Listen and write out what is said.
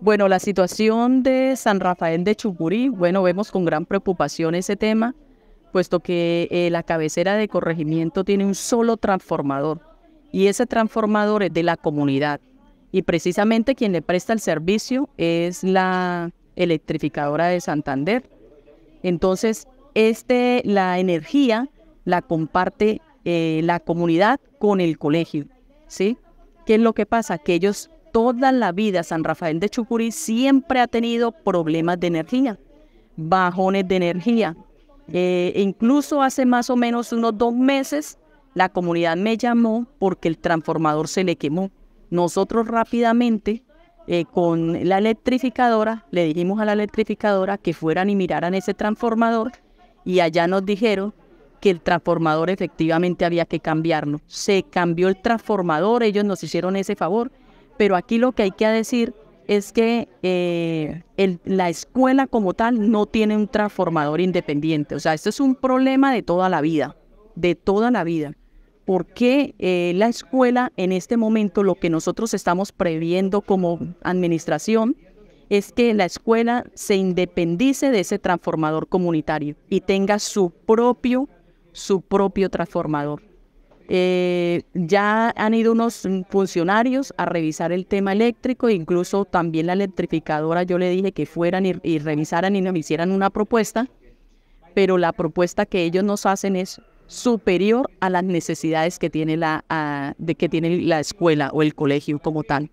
Bueno, la situación de San Rafael de Chucurí, bueno, vemos con gran preocupación ese tema, puesto que eh, la cabecera de corregimiento tiene un solo transformador y ese transformador es de la comunidad y precisamente quien le presta el servicio es la electrificadora de Santander. Entonces, este, la energía la comparte eh, la comunidad con el colegio, ¿sí? ¿Qué es lo que pasa? Que ellos toda la vida San Rafael de Chucurí siempre ha tenido problemas de energía, bajones de energía. Eh, incluso hace más o menos unos dos meses la comunidad me llamó porque el transformador se le quemó. Nosotros rápidamente eh, con la electrificadora le dijimos a la electrificadora que fueran y miraran ese transformador y allá nos dijeron que el transformador efectivamente había que cambiarlo. Se cambió el transformador, ellos nos hicieron ese favor pero aquí lo que hay que decir es que eh, la escuela como tal no tiene un transformador independiente. O sea, esto es un problema de toda la vida, de toda la vida. Porque eh, la escuela en este momento lo que nosotros estamos previendo como administración es que la escuela se independice de ese transformador comunitario y tenga su propio, su propio transformador. Eh, ya han ido unos funcionarios a revisar el tema eléctrico, incluso también la electrificadora, yo le dije que fueran y, revisaran y nos hicieran una propuesta, pero la propuesta que ellos nos hacen es superior a las necesidades que tiene la, de, que tiene la escuela o el colegio como tal.